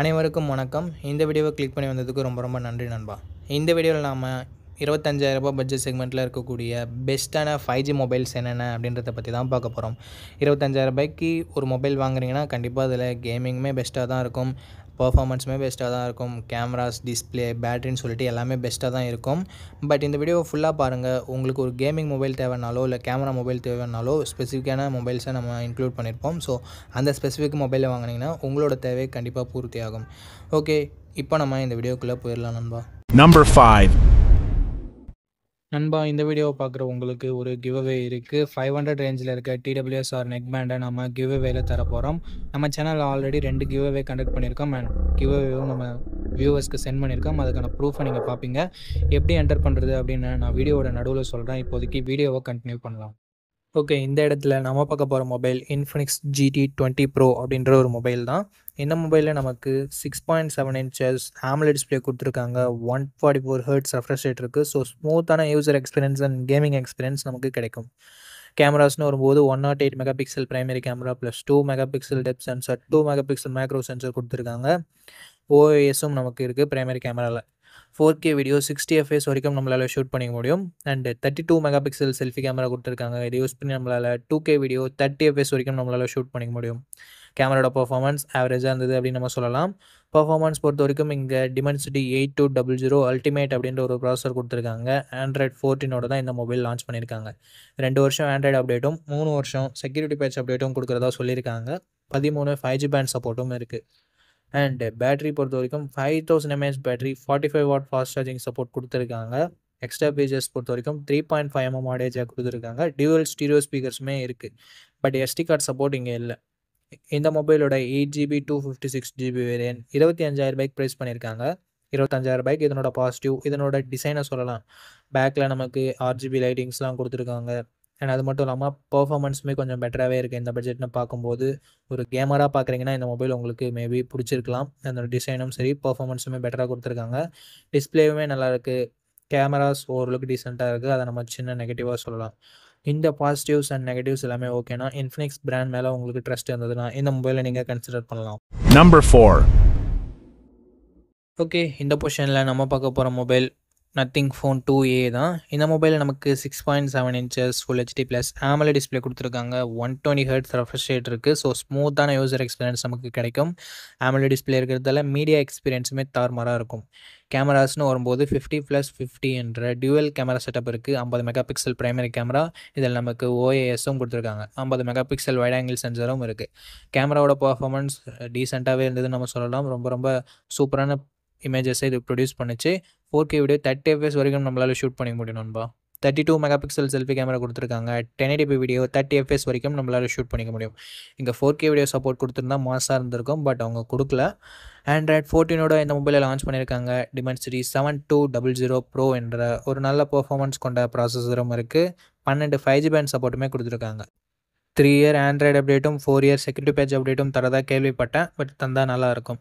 அனைவருக்கும் வணக்கம் இந்த வீடியோவை கிளிக் பண்ணி வந்ததுக்கு ரொம்ப ரொம்ப நன்றி நண்பா இந்த வீடியோவில் நாம் ரூபாய் பட்ஜெட் செக்மெண்ட்டில் இருக்கக்கூடிய பெஸ்ட்டான ஃபைவ் ஜி மொபைல்ஸ் என்னென்ன அப்படின்றத பற்றி தான் பார்க்க போகிறோம் ரூபாய்க்கு ஒரு மொபைல் வாங்குறீங்கன்னா கண்டிப்பாக அதில் கேமிங்குமே பெஸ்ட்டாக தான் இருக்கும் பர்ஃபாமன்ஸுமே பெஸ்ட்டாக தான் இருக்கும் கேமராஸ் டிஸ்பிளே பேட்ரின்னு சொல்லிட்டு எல்லாமே பெஸ்ட்டாக தான் இருக்கும் பட் இந்த வீடியோ ஃபுல்லாக பாருங்கள் உங்களுக்கு ஒரு கேமிங் மொபைல் தேவைனாலோ இல்லை கேமரா மொபைல் தேவைனாலோ ஸ்பெசிஃபிக்கான மொபைல்ஸை நம்ம இன்க்ளூட் பண்ணியிருப்போம் ஸோ அந்த ஸ்பெசிஃபிக் மொபைலை வாங்கினீங்கன்னா உங்களோட தேவை கண்டிப்பாக பூர்த்தி ஆகும் ஓகே இப்போ நம்ம இந்த வீடியோக்குள்ளே போயிடலாம் நண்பா நம்பர் ஃபைவ் நண்பா இந்த வீடியோவை பார்க்குற உங்களுக்கு ஒரு கிவ்அவே இருக்குது ஃபைவ் ஹண்ட்ரட் ரேஞ்சில் இருக்க டிடபிள்யூஎஸ்ஆர் நெக் பேண்டை நம்ம கிவ்அவேல தர போகிறோம் நம்ம சேனல் ஆல்ரெடி ரெண்டு கிவ்அவே கண்டக்ட் பண்ணியிருக்கோம் அண்ட் கிவ்வேவும் நம்ம வியூவர்ஸ்க்கு சென்ட் பண்ணியிருக்கோம் அதுக்கான ப்ரூஃபை நீங்கள் பார்ப்பீங்க எப்படி என்டர் பண்ணுறது அப்படின்னு நான் வீடியோவோட நடுவில் சொல்கிறேன் இப்போதைக்கு வீடியோவை கண்டினியூ பண்ணலாம் ஓகே இந்த இடத்துல நம்ம பார்க்க போகிற mobile Infinix GT twenty pro அப்படின்ற ஒரு மொபைல் தான் இந்த மொபைலில் நமக்கு six point seven inches amoled display கொடுத்துருக்காங்க one forty four hertz refresh rate இருக்குது ஸோ ஸ்மூத்தான user experience and gaming experience நமக்கு கிடைக்கும் கேமராஸ்னு வரும்போது one nought eight megapixel primary camera plus two megapixel depth sensor two megapixel micro sensor கொடுத்துருக்காங்க ஓஎஸும் நமக்கு இருக்குது ப்ரைமரி கேமராவில் four K video sixty FS வரைக்கும் நம்மளால் ஷூட் பண்ணிக்க முடியும் and thirty two megapixel selfie camera கொடுத்துருக்காங்க இதை யூஸ் பண்ணி நம்மளால் two K video thirty FS வரைக்கும் நம்மளால் ஷூட் பண்ணிக்க முடியும் கேமராட பர்ஃபார்மன்ஸ் ஆவரேஜாக இருந்தது அப்படின்னு நம்ம சொல்லலாம் பர்ஃபார்மன்ஸ் பொறுத்த வரைக்கும் இங்கே Dimensity eight two double zero ultimate அப்படின்ற ஒரு ப்ராசர் கொடுத்துருக்காங்க ஆண்ட்ராய்ட் ஃபோர்டீனோட தான் இந்த மொபைல் லான்ச் பண்ணியிருக்காங்க ரெண்டு வருஷம் ஆண்ட்ராய்டு அப்டேட்டும் மூணு வருஷம் செக்யூரிட்டி பேட்ச் அப்டேட்டும் கொடுக்குறதா சொல்லியிருக்காங்க பதிமூணு ஃபைவ் ஜி பேண்ட் சப்போர்ட்டும் இருக்குது அண்ட் பேட்டரி பொறுத்த வரைக்கும் five thousand mAh battery forty five watt fast charging support கொடுத்துருக்காங்க எக்ஸ்ட்ரா பேஜஸ் பொறுத்த வரைக்கும் த்ரீ பாயிண்ட் ஃபைவ் எம்எம் ஆடேஜாக கொடுத்துருக்காங்க டியூவல் ஸ்டீரியோ ஸ்பீக்கர்ஸுமே இருக்குது பட் எஸ்டி கார்டு சப்போர்ட் இங்கே இல்லை இந்த மொபைலோட eight GB two fifty six GB variant இருபத்தி அஞ்சாயிரம் ரூபாய்க்கு ப்ரைஸ் பண்ணியிருக்காங்க இருபத்தஞ்சாயிரம் ரூபாய்க்கு இதனோட பாசிட்டிவ் இதனோட டிசைனை சொல்லலாம் பேக்கில் நமக்கு ஆர்ஜிபி லைட்டிங்ஸ்லாம் கொடுத்துருக்காங்க அண்ட் அது மட்டும் இல்லாமல் பர்ஃபார்மன்ஸுமே கொஞ்சம் பெட்டராகவே இருக்குது இந்த பட்ஜெட்னு பார்க்கும்போது ஒரு கேமராக பார்க்குறீங்கன்னா இந்த மொபைல் உங்களுக்கு மேபி பிடிச்சிருக்கலாம் அந்த டிசைனும் சரி பர்ஃபார்மன்ஸுமே பெட்டராக கொடுத்துருக்காங்க டிஸ்பிளேவுமே நல்லா இருக்குது கேமராஸ் ஓரளவுக்கு டீசெண்டாக இருக்குது அதை நம்ம சின்ன நெகட்டிவாக சொல்லலாம் இந்த பாசிட்டிவ்ஸ் அண்ட் நெகட்டிவ்ஸ் எல்லாமே ஓகேனா இன்ஃபினிக்ஸ் பிராண்ட் மேலே உங்களுக்கு ட்ரஸ்ட் இருந்ததுன்னா இந்த மொபைலை நீங்கள் கன்சிடர் பண்ணலாம் நம்பர் ஃபோர் ஓகே இந்த பொசிஷனில் நம்ம பார்க்க போகிற mobile Nothing Phone two A தான் இந்த மொபைலில் நமக்கு six point seven inches full HD plus amoled display கொடுத்துருக்காங்க ஒன் டுவெண்ட்டி ஹர்ட்ஸ் ரெஃப்ரெஷ் இருக்குது ஸோ ஸ்மூத்தான யூசர் எக்ஸ்பீரியன்ஸ் நமக்கு கிடைக்கும் ஆமலை டிஸ்பிளே இருக்கிறதால மீடியா எக்ஸ்பீரியன்ஸுமே தார்மாராக இருக்கும் கேமராஸ்னு வரும்போது ஃபிஃப்டி ப்ளஸ் ஃபிஃப்டி என்ற டியூவல் கேமரா செட்டப் இருக்குது ஐம்பது மெகா பிக்சல் ப்ரைமரி கேமரா இதில் நமக்கு ஓஏஎஸும் கொடுத்துருக்காங்க ஐம்பது மெகா பிக்சல் வைட் ஆங்கிள் சென்சரும் இருக்குது கேமராவோட பர்ஃபார்மன்ஸ் டீசெண்டாகவே இருந்ததுன்னு நம்ம சொல்லலாம் ரொம்ப ரொம்ப சூப்பரான இமேஜஸை இது ப்ரொடியூஸ் பண்ணிச்சு four K video thirty FS வரைக்கும் நம்மளால் ஷூட் பண்ணிக்க முடியும் நண்பா thirty two megapixel selfie camera கொடுத்துருக்காங்க டென் எடிபி வீடியோ தேர்ட்டி எஃப்எஸ் வரைக்கும் நம்மளால் ஷூட் பண்ணிக்க முடியும் இங்கே ஃபோர் கே வீடியோ சப்போர்ட் கொடுத்துருந்தா மாசாக இருந்திருக்கும் பட் அவங்க கொடுக்கல ஆண்ட்ராய்ட் ஃபோர்டீனோட இந்த மொபைலை லான்ச் பண்ணியிருக்காங்க சிரி seven two double zero pro என்ற ஒரு நல்ல பர்ஃபார்மன்ஸ் கொண்ட ப்ராசஸரும் இருக்குது பன்னெண்டு ஃபைவ் ஜி பேண்ட் சப்போர்ட்டுமே கொடுத்துருக்காங்க த்ரீ இயர் ஆண்ட்ராய்டு அப்டேட்டும் ஃபோர் இயர் செக்யூரிட்டி பேஜ் அப்டேட்டும் தரதாக கேள்விப்பட்டேன் பட் தந்தால் நல்லாயிருக்கும்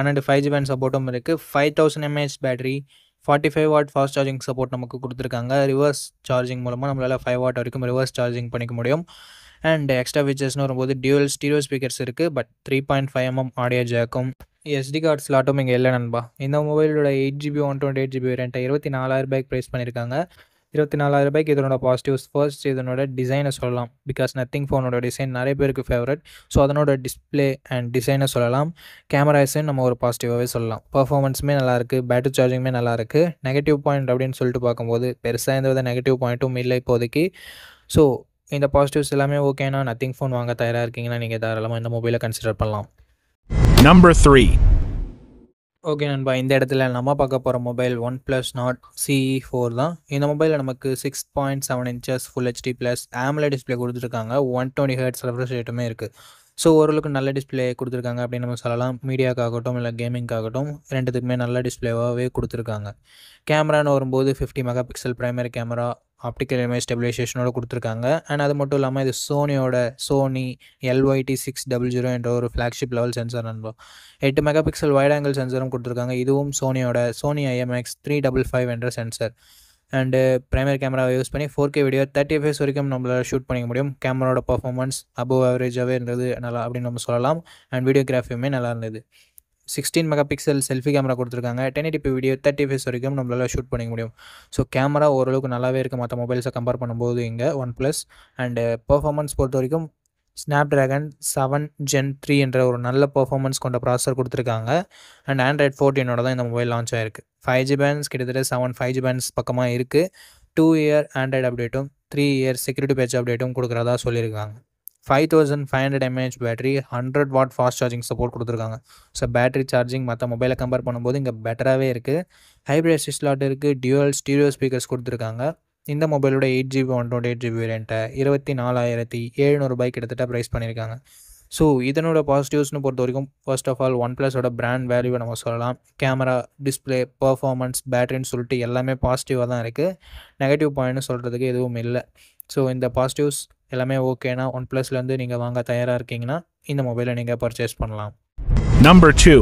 பன்னெண்டு ஃபைவ் ஜி பேண்ட் சப்போர்ட்டும் இருக்குது five thousand mAh battery forty five watt fast charging support நமக்கு கொடுத்துருக்காங்க ரிவர்ஸ் சார்ஜிங் மூலமாக நம்மளால் ஃபைவ் வாட் வரைக்கும் ரிவர்ஸ் சார்ஜிங் பண்ணிக்க முடியும் அண்ட் எக்ஸ்ட்ரா ஃபீச்சர்ஸ்னு வரும்போது டியூவல் ஸ்டீரியோ ஸ்பீக்கர்ஸ் இருக்குது but three point five mm audio ஜேக்கும் எஸ்டி கார்ட் ஸ்லாட்டும் இங்கே இல்லை நண்பா இந்த மொபைலோட eight GB one twenty eight GB ரெண்டை இருபத்தி நாலாயிரம் ரூபாய்க்கு ப்ரைஸ் பண்ணியிருக்காங்க இருபத்தி நாலாயிரம் ரூபாய்க்கு இதனோட பாசிட்டிவ்ஸ் ஃபர்ஸ்ட் இதனோட டிசைனை சொல்லலாம் பிகாஸ் நத்திங் ஃபோனோட டிசைன் நிறைய பேருக்கு ஃபேவரட் ஸோ அதனோட டிஸ்பிளே அண்ட் டிசைனை சொல்லலாம் கேமராஸும் நம்ம ஒரு பாசிட்டிவாகவே சொல்லலாம் பர்ஃபார்மன்ஸுமே நல்லாயிருக்கு பேட்டரி சார்ஜிங்குமே நல்லாயிருக்கு நெகட்டிவ் பாயிண்ட் அப்படின்னு சொல்லிட்டு பார்க்கும்போது பெருசாக எந்த வித நெகட்டிவ் பாயிண்ட்டும் இல்லை இப்போதைக்கு ஸோ இந்த பாசிட்டிவ்ஸ் எல்லாமே ஓகேனா நத்திங் ஃபோன் வாங்க தயாராக இருக்கீங்கன்னா நீங்கள் தாராளமாக இந்த மொபைலை கன்சிடர் பண்ணலாம் நம்பர் த்ரீ ஓகே நண்பா இந்த இடத்துல நம்ம பார்க்க போகிற mobile OnePlus Nord CE four தான் இந்த மொபைலில் நமக்கு six point seven inches full HD plus amoled display கொடுத்துருக்காங்க ஒன் டுவெண்ட்டி ஹெர்ட்ஸ் ரெஃப்ரெஷ் ரேட்டுமே இருக்குது ஸோ ஓரளவுக்கு நல்ல டிஸ்பிளே கொடுத்துருக்காங்க அப்படின்னு நம்ம சொல்லலாம் மீடியாக்காகட்டும் இல்லை கேமிங்காகட்டும் ரெண்டுத்துக்குமே நல்ல டிஸ்பிளேவாகவே கொடுத்துருக்காங்க கேமரான்னு வரும்போது fifty megapixel primary camera optical image ஸ்டெபிலைசேஷனோட கொடுத்துருக்காங்க அண்ட் அது மட்டும் இல்லாமல் இது சோனியோட Sony LYT six double zero என்ற ஒரு ஃப்ளாக்ஷிப் லெவல் சென்சார் நண்பா எட்டு மெகா பிக்சல் வைட் ஆங்கிள் சென்சரும் கொடுத்துருக்காங்க இதுவும் சோனியோட Sony IMX three double five என்ற சென்சர் அண்டு ப்ரைமரி கேமராவை யூஸ் பண்ணி four K video thirty FS வரைக்கும் நம்மளால் ஷூட் பண்ணிக்க முடியும் கேமராவோட பர்ஃபார்மன்ஸ் அபோவ் ஆவரேஜாகவே இருந்தது நல்லா அப்படின்னு நம்ம சொல்லலாம் அண்ட் வீடியோகிராஃபியுமே நல்லா இருந்தது sixteen megapixel selfie camera கொடுத்துருக்காங்க ten eighty video thirty FS வரைக்கும் நம்மளால் ஷூட் பண்ணிக்க முடியும் ஸோ கேமரா ஓரளவுக்கு நல்லாவே இருக்குது மற்ற மொபைல்ஸை கம்பேர் பண்ணும்போது இங்கே ஒன் ப்ளஸ் அண்டு பர்ஃபார்மன்ஸ் பொறுத்த வரைக்கும் Snapdragon seven gen three என்ற ஒரு நல்ல பர்ஃபார்மன்ஸ் கொண்ட ப்ராசர் கொடுத்துருக்காங்க அண்ட் ஆண்ட்ராய்ட் ஃபோர்டீனோட தான் இந்த மொபைல் லான்ச் ஆயிருக்கு ஃபைவ் ஜி பேண்ட்ஸ் கிட்டத்தட்ட செவன் ஃபைவ் ஜி பேண்ட்ஸ் பக்கமாக இருக்குது டூ இயர் ஆண்ட்ராய்டு அப்டேட்டும் த்ரீ இயர் செக்யூரிட்டி பேட்ச் அப்டேட்டும் கொடுக்குறதா சொல்லியிருக்காங்க five thousand five hundred mAh battery hundred watt fast charging support கொடுத்துருக்காங்க ஸோ பேட்டரி சார்ஜிங் மற்ற மொபைலை கம்பேர் பண்ணும்போது இங்கே பெட்டராகவே இருக்குது ஹைப்ரிட் ஸ்லாட் இருக்குது டியூவல் ஸ்டீரியோ ஸ்பீக்கர்ஸ் கொடுத்துருக்காங்க இந்த மொபைலோட eight GB one twenty eight GB வேரியண்ட்டை இருபத்தி நாலாயிரத்தி பைக் கிட்டத்தட்ட ப்ரைஸ் பண்ணியிருக்காங்க ஸோ இதனோட பாசிட்டிவ்ஸ்னு பொறுத்த வரைக்கும் ஃபர்ஸ்ட் ஆஃப் ஆல் ஒன் ப்ளஸோட ப்ராண்ட் வேல்யூவை நம்ம சொல்லலாம் கேமரா டிஸ்பிளே பர்ஃபார்மன்ஸ் பேட்டரின்னு சொல்லிட்டு எல்லாமே பாசிட்டிவாக தான் இருக்குது நெகட்டிவ் பாயிண்ட்னு சொல்கிறதுக்கு எதுவும் இல்லை ஸோ இந்த பாசிட்டிவ்ஸ் எல்லாமே ஓகேனா ஒன் ப்ளஸ்லேருந்து நீங்கள் வாங்க தயாராக இருக்கீங்கன்னா இந்த மொபைலை நீங்கள் பர்ச்சேஸ் பண்ணலாம் நம்பர் டூ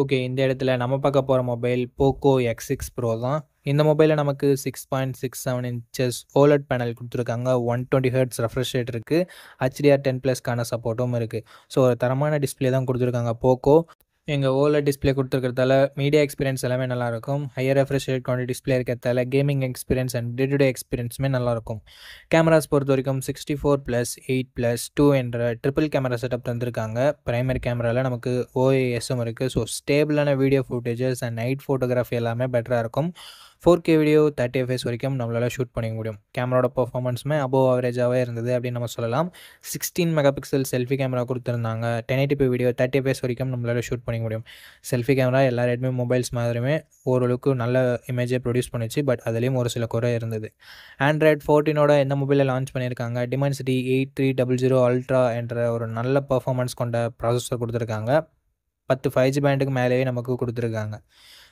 ஓகே இந்த இடத்துல நம்ம பார்க்க போகிற mobile Poco X six pro தான் இந்த மொபைலில் நமக்கு six point six seven inches OLED panel கொடுத்துருக்காங்க one twenty hertz refresh rate இருக்குது ஹச்டிஆர் டென் ப்ளஸ்க்கான சப்போர்ட்டும் இருக்குது ஸோ ஒரு தரமான டிஸ்பிளே தான் கொடுத்துருக்காங்க போக்கோ எங்கள் ஓலர் டிஸ்பிளே கொடுத்துருக்கிறதால மீடியா எக்ஸ்பீரியன்ஸ் எல்லாமே நல்லாயிருக்கும் ஹையர் ரெஃப்ரெஷ் ரேட் கொண்ட டிஸ்பிளே இருக்கிறதால gaming experience and day to day எக்ஸ்பீரியன்ஸுமே நல்லாயிருக்கும் கேமராஸ் பொறுத்த வரைக்கும் sixty four plus eight plus two என்ற ட்ரிபிள் கேமரா செட்டப் தந்திருக்காங்க ப்ரைமரி கேமராவில் நமக்கு ஓஏஎஸும் இருக்குது ஸோ ஸ்டேபிளான video footages and night photography எல்லாமே பெட்டராக இருக்கும் four K video thirty FS வரைக்கும் நம்மளால் ஷூட் பண்ணிக்க முடியும் கேமராட பர்ஃபார்மன்ஸுமே அபோவ் அவரேஜாகவே இருந்தது அப்படின்னு நம்ம சொல்லலாம் sixteen megapixel selfie camera கொடுத்துருந்தாங்க ten eighty P video thirty FS வரைக்கும் நம்மளால் ஷூட் பண்ணிக்க முடியும் செல்ஃபி கேமரா எல்லா ரெட்மி மொபைல்ஸ் மாதிரியுமே ஓரளவுக்கு நல்ல இமேஜை ப்ரொடியூஸ் பண்ணிச்சு பட் அதுலேயும் ஒரு சில குறை இருந்தது ஆண்ட்ராய்ட் ஃபோர்டீனோட எந்த மொபைலில் லான்ச் பண்ணியிருக்காங்க Dimensity eight three double zero ultra என்ற ஒரு நல்ல பர்ஃபார்மன்ஸ் கொண்ட ப்ராசஸர் கொடுத்துருக்காங்க பத்து ஃபைவ் ஜி பேண்டுக்கு மேலேயே நமக்கு கொடுத்துருக்காங்க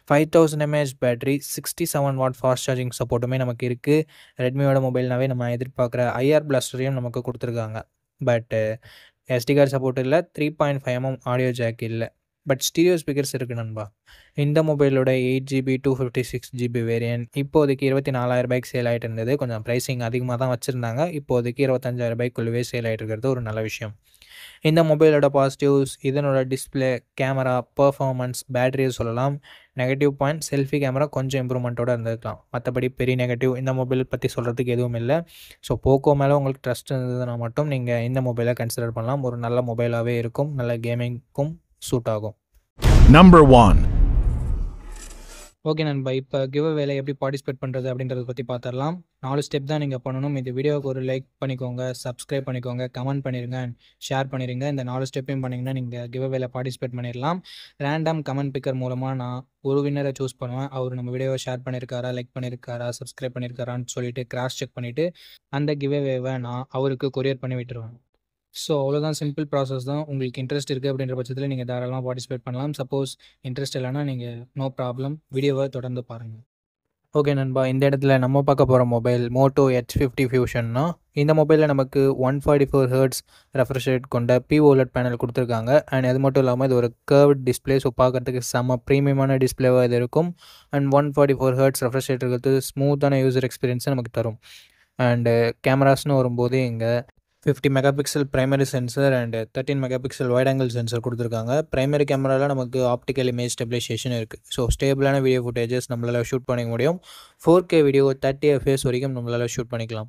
five thousand mAh battery sixty seven watt fast charging சப்போர்ட்டுமே நமக்கு இருக்குது ரெட்மியோட மொபைல்னாவே நம்ம எதிர்பார்க்குற ஐஆர் பிளாஸ்டரையும் நமக்கு கொடுத்துருக்காங்க பட்டு எஸ்டி கார்டு சப்போர்ட் இல்லை three point five mm audio jack இல்லை பட் ஸ்டீரியோ ஸ்பீக்கர்ஸ் இருக்குது நண்பா இந்த மொபைலோட eight GB two fifty six GB variant இப்போதைக்கு இருபத்தி நாலாயிரம் ரூபாய்க்கு சேல் ஆகிட்டு இருந்தது கொஞ்சம் ப்ரைஸிங் அதிகமாக தான் வச்சுருந்தாங்க இப்போதைக்கு இருபத்தஞ்சாயிரம் ரூபாய்க்குள்ளவே சேல் ஆகிட்டு இருக்கிறது ஒரு நல்ல விஷயம் இந்த மொபைலோட பாசிட்டிவ்ஸ் இதனோட டிஸ்பிளே கேமரா பர்ஃபார்மன்ஸ் பேட்டரியை சொல்லலாம் நெகட்டிவ் பாயிண்ட் செல்ஃபி கேமரா கொஞ்சம் இம்ப்ரூவ்மெண்ட்டோடு இருந்துக்கலாம் மற்றபடி பெரிய நெகட்டிவ் இந்த மொபைல் பற்றி சொல்கிறதுக்கு எதுவும் இல்லை ஸோ போக்கோ மேலே உங்களுக்கு ட்ரஸ்ட் இருந்ததுன்னா மட்டும் நீங்கள் இந்த மொபைலை கன்சிடர் பண்ணலாம் ஒரு நல்ல மொபைலாகவே இருக்கும் நல்ல கேமிங்க்கும் சூட் ஆகும் நம்பர் ஒன் ஓகே நண்பா இப்போ கிவ் வேலை எப்படி பார்ட்டிசிபேட் பண்ணுறது அப்படின்றத பற்றி பார்த்துடலாம் நாலு ஸ்டெப் தான் நீங்கள் பண்ணணும் இந்த வீடியோவுக்கு ஒரு லைக் பண்ணிக்கோங்க சப்ஸ்கிரைப் பண்ணிக்கோங்க கமெண்ட் பண்ணிடுங்க ஷேர் பண்ணிடுங்க இந்த நாலு ஸ்டெப்பையும் பண்ணிங்கன்னா நீங்கள் கிவ் வேலை பார்ட்டிசிபேட் பண்ணிடலாம் ரேண்டம் கமெண்ட் பிக்கர் மூலமாக நான் ஒரு வின்னரை சூஸ் பண்ணுவேன் அவர் நம்ம வீடியோவை ஷேர் பண்ணியிருக்காரா லைக் பண்ணியிருக்காரா சப்ஸ்கிரைப் பண்ணியிருக்காரான்னு சொல்லிட்டு கிராஸ் செக் பண்ணிவிட்டு அந்த கிவ் வேவை நான் அவருக்கு கொரியர் பண்ணி விட்டுருவேன் ஸோ அவ்வளோதான் சிம்பிள் ப்ராசஸ் தான் உங்களுக்கு இன்ட்ரெஸ்ட் இருக்குது அப்படின்ற பட்சத்தில் நீங்கள் தாராளமாக பார்ட்டிசிபேட் பண்ணலாம் சப்போஸ் இன்ட்ரெஸ்ட் இல்லைனா நீங்கள் நோ ப்ராப்ளம் வீடியோவை தொடர்ந்து பாருங்கள் ஓகே நண்பா இந்த இடத்துல நம்ம பார்க்க போகிற மொபைல் மோட்டோ எச் ஃபிஃப்டி ஃபியூஷன்னா இந்த மொபைலில் நமக்கு one forty four hertz refresh rate கொண்ட ஓலட் பேனல் e கொடுத்துருக்காங்க அண்ட் அது மட்டும் இல்லாமல் இது ஒரு கர்வ் டிஸ்பிளே ஸோ பார்க்குறதுக்கு செம்ம ப்ரீமியமான டிஸ்பிளேவாக இது இருக்கும் and one forty four hertz refresh rate இருக்கிறது ஸ்மூத்தான யூசர் எக்ஸ்பீரியன்ஸை நமக்கு தரும் அண்டு கேமராஸ்னு வரும்போது இங்கே fifty megapixel primary sensor and thirteen megapixel wide angle sensor கொடுத்துருக்காங்க பிரைமரி கேமராவில் நமக்கு ஆப்டிக்கல் இமேஜ் ஸ்டெபிலைசேஷன் இருக்குது ஸோ ஸ்டேபிளான வீடியோ ஃபுட்டேஜஸ் நம்மளால் ஷூட் பண்ணிக்க முடியும் four K video thirty FS வரைக்கும் நம்மளால் ஷூட் பண்ணிக்கலாம்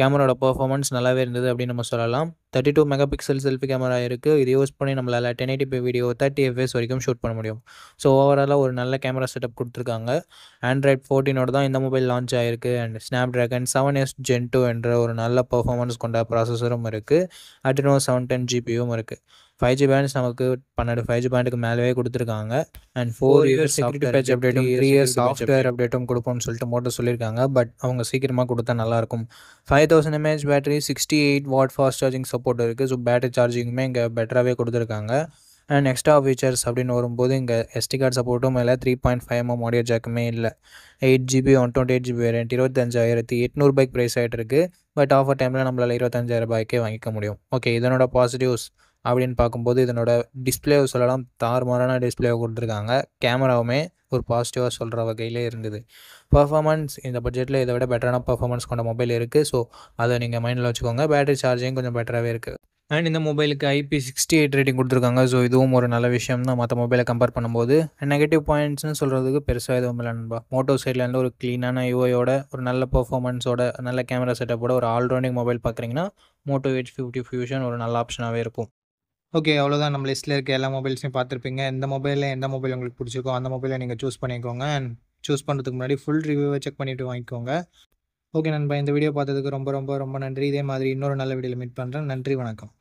கேமராட பர்ஃபார்மன்ஸ் நல்லாவே இருந்தது அப்படின்னு நம்ம சொல்லலாம் thirty two megapixel selfie camera இருக்குது இது யூஸ் பண்ணி நம்மளால் ten eighty video thirty FS வரைக்கும் ஷூட் பண்ண முடியும் ஸோ ஓவராலாக ஒரு நல்ல கேமரா செட்டப் கொடுத்துருக்காங்க ஆண்ட்ராய்ட் ஃபோர்டீனோட தான் இந்த மொபைல் லான்ச் ஆயிருக்கு and Snapdragon seven S gen two என்ற ஒரு நல்ல பர்ஃபார்மன்ஸ் கொண்ட ப்ராசஸரும் இருக்குது அட்ரினோ செவன் டென் ஜிபியும் இருக்குது ஃபைவ் ஜி பேண்ட்ஸ் நமக்கு பன்னெண்டு ஃபைவ் ஜி பேண்டுக்கு மேலவே கொடுத்துருக்காங்க அண்ட் ஃபோர் இயர்ஸ் செக்யூரிட்டி அப்டேட்டும் த்ரீ இயர்ஸ் சாஃப்ட்வேர் அப்டேட்டும் கொடுப்போம்னு சொல்லிட்டு மோட்டர் சொல்லியிருக்காங்க பட் அவங்க சீக்கிரமாக கொடுத்தா நல்லாயிருக்கும் five thousand mAh battery sixty eight watt fast charging support போட்டு இருக்குது ஸோ பேட்டரி சார்ஜிங்குமே இங்கே பெட்டராகவே கொடுத்துருக்காங்க அண்ட் எக்ஸ்ட்ரா ஃபீச்சர்ஸ் அப்படின்னு வரும்போது இங்கே எஸ்டி கார்டு சப்போர்ட்டும் இல்லை three point five mm audio ஜாக்குமே இல்லை eight GB one twenty eight GB variant இருபத்தஞ்சாயிரத்தி எட்நூறுபாய்க்கு ப்ரைஸ் ஆகிட்டு இருக்குது பட் ஆஃபர் டைமில் நம்மளால் இருபத்தஞ்சாயிரம் ரூபாய்க்கே வாங்கிக்க முடியும் ஓகே இதனோட பாசிட்டிவ்ஸ் அப்படின்னு பார்க்கும்போது இதனோட டிஸ்பிளேவை சொல்லலாம் தாறுமாறான டிஸ்பிளேவை கொடுத்துருக்காங்க கேமராவுமே ஒரு பாசிட்டிவாக சொல்கிற வகையிலே இருந்தது பர்ஃபார்மன்ஸ் இந்த பட்ஜெட்டில் இதை விட பெட்டரான பர்ஃபார்மன்ஸ் கொண்ட மொபைல் இருக்குது ஸோ அதை நீங்கள் மைண்டில் வச்சுக்கோங்க பேட்டரி சார்ஜிங் கொஞ்சம் பெட்டராகவே இருக்குது அண்ட் இந்த மொபைலுக்கு ஐபி சிக்ஸ்டி எயிட் ரேட்டிங் கொடுத்துருக்காங்க ஸோ இதுவும் ஒரு நல்ல விஷயம் தான் மற்ற மொபைலை கம்பேர் பண்ணும்போது நெகட்டிவ் பாயிண்ட்ஸ்னு சொல்கிறதுக்கு பெருசாக எதுவும் இல்லை நண்பா மோட்டோ சைட்லேருந்து ஒரு க்ளீனான யூஐயோட ஒரு நல்ல பர்ஃபார்மன்ஸோட நல்ல கேமரா செட்டப்போட ஒரு ஆல்ரவுண்டிங் மொபைல் பார்க்குறீங்கன்னா மோட்டோ எயிட் ஃபிஃப்டி ஃபியூஷன் ஒரு நல்ல ஆப்ஷனாகவே இருக்கும் ஓகே அவ்வளோதான் நம்ம லிஸ்ட்டில் இருக்க எல்லா மொபைல்ஸையும் பார்த்துருப்பீங்க எந்த மொபைலில் எந்த மொபைல் உங்களுக்கு பிடிச்சிருக்கோ அந்த மொபைலை நீங்கள் சூஸ் பண்ணிக்கோங்க அண்ட் சூஸ் பண்ணுறதுக்கு முன்னாடி ஃபுல் ரிவ்யூவை செக் பண்ணிவிட்டு வாங்கிக்கோங்க ஓகே நண்பா இந்த வீடியோ பார்த்ததுக்கு ரொம்ப ரொம்ப ரொம்ப நன்றி இதே மாதிரி இன்னொரு நல்ல வீடியோவில் மீட் பண்ணுறேன் நன்றி வணக்கம்